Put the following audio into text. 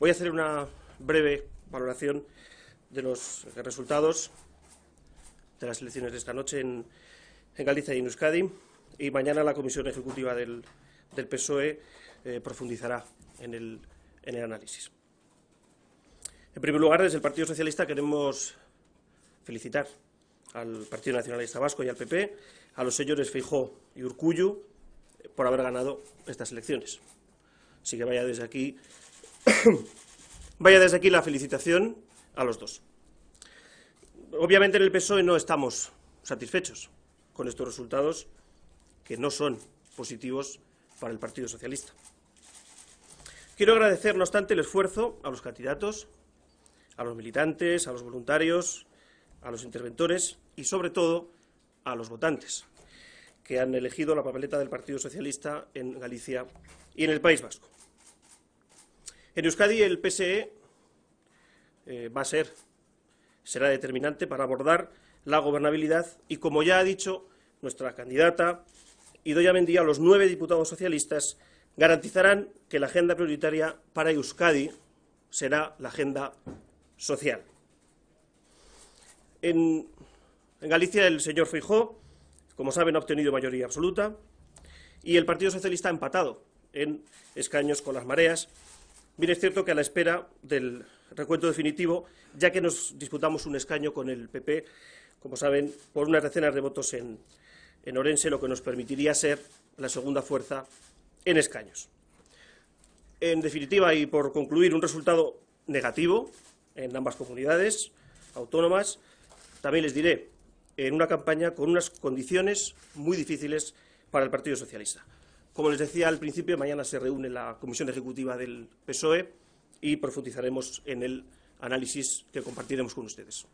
Voy a hacer una breve valoración de los resultados de las elecciones de esta noche en, Galicia y en Euskadi y mañana la Comisión Ejecutiva del, PSOE eh, profundizará en el, análisis. En primer lugar, desde el Partido Socialista queremos felicitar al Partido Nacionalista Vasco y al PP, a los señores Feijó y Urcuyu, eh, por haber ganado estas elecciones. Así que vaya desde aquí Vaya desde aquí la felicitación a los dos. Obviamente en el PSOE no estamos satisfechos con estos resultados que no son positivos para el Partido Socialista. Quiero agradecer, no obstante, el esfuerzo a los candidatos, a los militantes, a los voluntarios, a los interventores y, sobre todo, a los votantes que han elegido la papeleta del Partido Socialista en Galicia y en el País Vasco. En Euskadi el PSE e, eh, será determinante para abordar la gobernabilidad y, como ya ha dicho nuestra candidata y doy Idoya Mendía, los nueve diputados socialistas garantizarán que la agenda prioritaria para Euskadi será la agenda social. En, Galicia el señor Fijó, como saben, ha obtenido mayoría absoluta y el Partido Socialista ha empatado en escaños con las mareas también es cierto que a la espera del recuento definitivo, ya que nos disputamos un escaño con el PP, como saben, por unas decenas de votos en, en Orense, lo que nos permitiría ser la segunda fuerza en escaños. En definitiva, y por concluir, un resultado negativo en ambas comunidades autónomas. También les diré, en una campaña con unas condiciones muy difíciles para el Partido Socialista. Como les decía al principio, mañana se reúne la Comisión Ejecutiva del PSOE y profundizaremos en el análisis que compartiremos con ustedes.